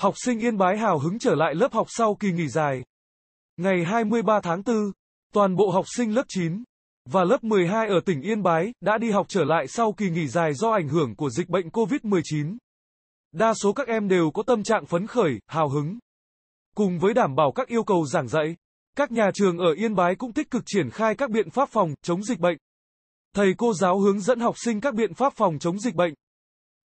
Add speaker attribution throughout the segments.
Speaker 1: Học sinh Yên Bái hào hứng trở lại lớp học sau kỳ nghỉ dài. Ngày 23 tháng 4, toàn bộ học sinh lớp 9 và lớp 12 ở tỉnh Yên Bái đã đi học trở lại sau kỳ nghỉ dài do ảnh hưởng của dịch bệnh COVID-19. Đa số các em đều có tâm trạng phấn khởi, hào hứng. Cùng với đảm bảo các yêu cầu giảng dạy, các nhà trường ở Yên Bái cũng tích cực triển khai các biện pháp phòng chống dịch bệnh. Thầy cô giáo hướng dẫn học sinh các biện pháp phòng chống dịch bệnh.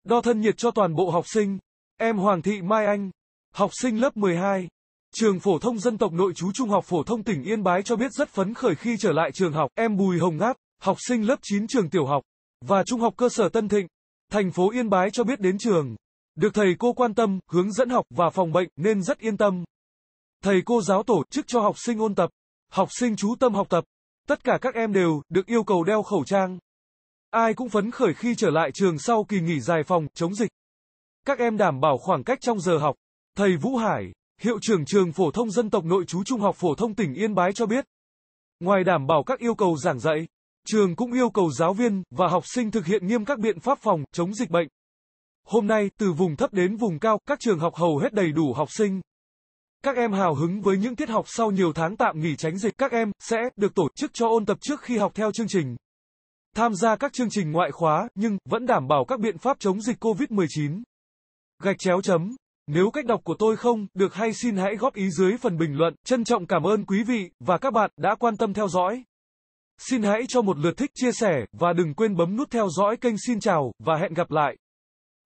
Speaker 1: Đo thân nhiệt cho toàn bộ học sinh. Em Hoàng Thị Mai Anh, học sinh lớp 12, trường phổ thông dân tộc nội chú trung học phổ thông tỉnh Yên Bái cho biết rất phấn khởi khi trở lại trường học. Em Bùi Hồng Ngát, học sinh lớp 9 trường tiểu học và trung học cơ sở Tân Thịnh, thành phố Yên Bái cho biết đến trường. Được thầy cô quan tâm, hướng dẫn học và phòng bệnh nên rất yên tâm. Thầy cô giáo tổ chức cho học sinh ôn tập, học sinh chú tâm học tập. Tất cả các em đều được yêu cầu đeo khẩu trang. Ai cũng phấn khởi khi trở lại trường sau kỳ nghỉ dài phòng chống dịch. Các em đảm bảo khoảng cách trong giờ học. Thầy Vũ Hải, Hiệu trưởng trường phổ thông dân tộc nội trú Trung học phổ thông tỉnh Yên Bái cho biết, ngoài đảm bảo các yêu cầu giảng dạy, trường cũng yêu cầu giáo viên và học sinh thực hiện nghiêm các biện pháp phòng chống dịch bệnh. Hôm nay, từ vùng thấp đến vùng cao, các trường học hầu hết đầy đủ học sinh. Các em hào hứng với những tiết học sau nhiều tháng tạm nghỉ tránh dịch, các em sẽ được tổ chức cho ôn tập trước khi học theo chương trình. Tham gia các chương trình ngoại khóa nhưng vẫn đảm bảo các biện pháp chống dịch COVID-19 gạch chéo chấm. Nếu cách đọc của tôi không được hay xin hãy góp ý dưới phần bình luận. Trân trọng cảm ơn quý vị và các bạn đã quan tâm theo dõi. Xin hãy cho một lượt thích chia sẻ và đừng quên bấm nút theo dõi kênh xin chào và hẹn gặp lại.